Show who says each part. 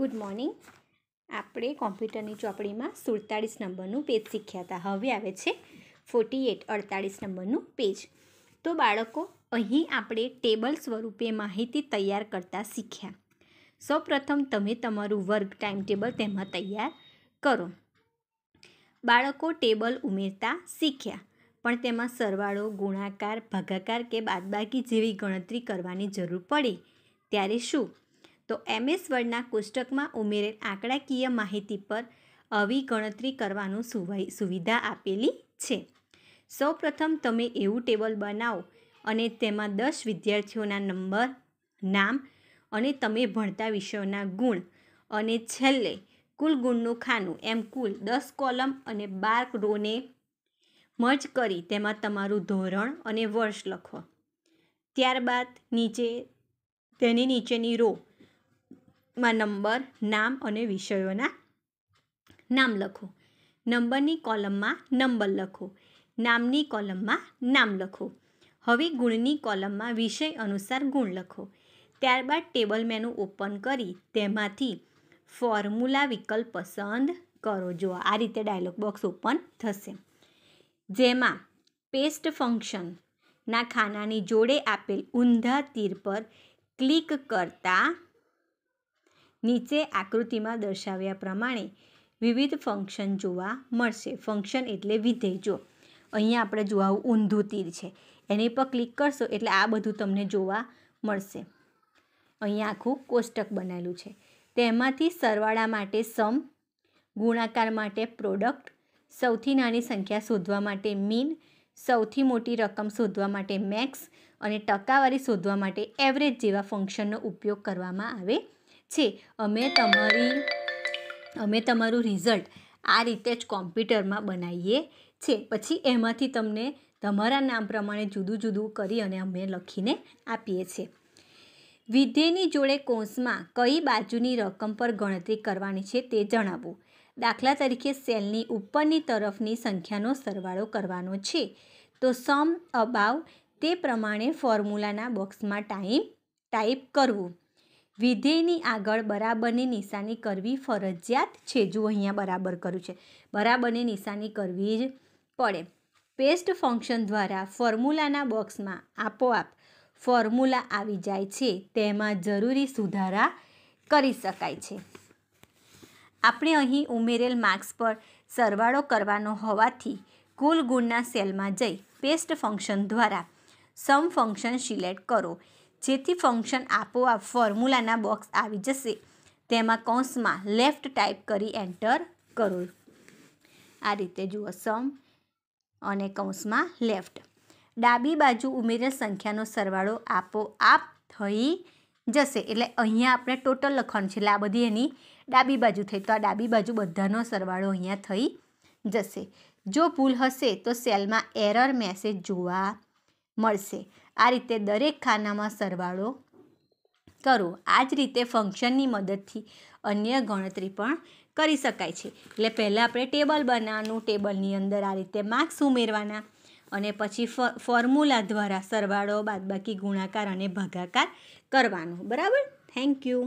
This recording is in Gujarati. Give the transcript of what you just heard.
Speaker 1: ગુડ મોર્નિંગ આપણે કોમ્પ્યુટરની ચોપડીમાં સુડતાળીસ નંબરનું પેજ શીખ્યા હતા હવે આવે છે ફોર્ટી એટ અડતાળીસ નંબરનું પેજ તો બાળકો અહીં આપણે ટેબલ સ્વરૂપે માહિતી તૈયાર કરતા શીખ્યા સૌપ્રથમ તમે તમારું વર્ગ ટાઈમ ટેબલ તેમાં તૈયાર કરો બાળકો ટેબલ ઉમેરતા શીખ્યા પણ તેમાં સરવાળો ગુણાકાર ભાગાકાર કે બાદબાકી જેવી ગણતરી કરવાની જરૂર પડે ત્યારે શું તો એમએસ વર્ડના કોષ્ટકમાં ઉમેરેલ આંકડાકીય માહિતી પર આવી ગણતરી કરવાનું સુવિધા આપેલી છે સૌપ્રથમ તમે એવું ટેબલ બનાવો અને તેમાં દસ વિદ્યાર્થીઓના નંબર નામ અને તમે ભણતા વિષયોના ગુણ અને છેલ્લે કુલ ગુણનું ખાનું એમ કુલ દસ કોલમ અને બાર રોને મર્જ કરી તેમાં તમારું ધોરણ અને વર્ષ લખો ત્યારબાદ નીચે તેની નીચેની રો માં નંબર નામ અને વિષયોના નામ લખો નંબરની કોલમમાં નંબર લખો નામની કોલમમાં નામ લખો હવે ગુણની કોલમમાં વિષય અનુસાર ગુણ લખો ત્યારબાદ ટેબલ મેનુ ઓપન કરી તેમાંથી ફોર્મ્યુલા વિકલ્પ પસંદ કરો જો આ રીતે ડાયલોગ બોક્સ ઓપન થશે જેમાં પેસ્ટ ફંક્શનના ખાનાની જોડે આપેલ ઊંધા તીર પર ક્લિક કરતાં નીચે આકૃતિમાં દર્શાવ્યા પ્રમાણે વિવિધ ફંક્શન જોવા મળશે ફંક્શન એટલે વિધેય જો અહીંયા આપણે જોવા ઊંધું તીર છે એની પર ક્લિક કરશો એટલે આ બધું તમને જોવા મળશે અહીંયા આખું કોષ્ટક બનેલું છે તેમાંથી સરવાળા માટે સમ ગુણાકાર માટે પ્રોડક્ટ સૌથી નાની સંખ્યા શોધવા માટે મીન સૌથી મોટી રકમ શોધવા માટે મેક્સ અને ટકાવારી શોધવા માટે એવરેજ જેવા ફંક્શનનો ઉપયોગ કરવામાં આવે છે અમે તમારી અમે તમારું રિઝલ્ટ આ રીતે જ કોમ્પ્યુટરમાં બનાવીએ છે પછી એમાંથી તમને તમારા નામ પ્રમાણે જુદું જુદું કરી અને અમે લખીને આપીએ છીએ વિધેયની જોડે કૌંસમાં કઈ બાજુની રકમ પર ગણતરી કરવાની છે તે જણાવો દાખલા તરીકે સેલની ઉપરની તરફની સંખ્યાનો સરવાળો કરવાનો છે તો સમ અબાવ તે પ્રમાણે ફોર્મ્યુલાના બોક્સમાં ટાઈમ ટાઈપ કરવું વિધેયની આગળ બરાબરની નિશાની કરવી ફરજિયાત છે જો અહીંયા બરાબર કર્યું છે બરાબરની નિશાની કરવી જ પડે પેસ્ટ ફંક્શન દ્વારા ફોર્મ્યુલાના બોક્સમાં આપોઆપ ફોર્મ્યુલા આવી જાય છે તેમાં જરૂરી સુધારા કરી શકાય છે આપણે અહીં ઉમેરેલ માર્ક્સ પર સરવાળો કરવાનો હોવાથી કુલ ગુણના સેલમાં જઈ પેસ્ટ ફંક્શન દ્વારા સમ ફંક્શન સિલેક્ટ કરો જેથી ફંક્શન આપોઆપ ફોર્મ્યુલાના બોક્સ આવી જશે તેમાં કૌંસમાં લેફ્ટ ટાઈપ કરી એન્ટર કરો આ રીતે જુઓ સમ અને કૌંસમાં લેફ્ટ ડાબી બાજુ ઉમેરેલ સંખ્યાનો સરવાળો આપોઆપ થઈ જશે એટલે અહીંયા આપણે ટોટલ લખવાનું છે એટલે આ બધી એની ડાબી બાજુ થઈ તો આ ડાબી બાજુ બધાનો સરવાળો અહીંયા થઈ જશે જો ભૂલ હશે તો સેલમાં એરર મેસેજ જોવા મળશે આ રીતે દરેક ખાનામાં સરવાળો કરો આ જ રીતે ફંક્શનની મદદથી અન્ય ગણતરી પણ કરી શકાય છે એટલે પહેલાં આપણે ટેબલ બનાવવાનું ટેબલની અંદર આ રીતે માર્ક્સ ઉમેરવાના અને પછી ફોર્મ્યુલા દ્વારા સરવાળો બાદબાકી ગુણાકાર અને ભાગાકાર કરવાનો બરાબર થેન્ક યુ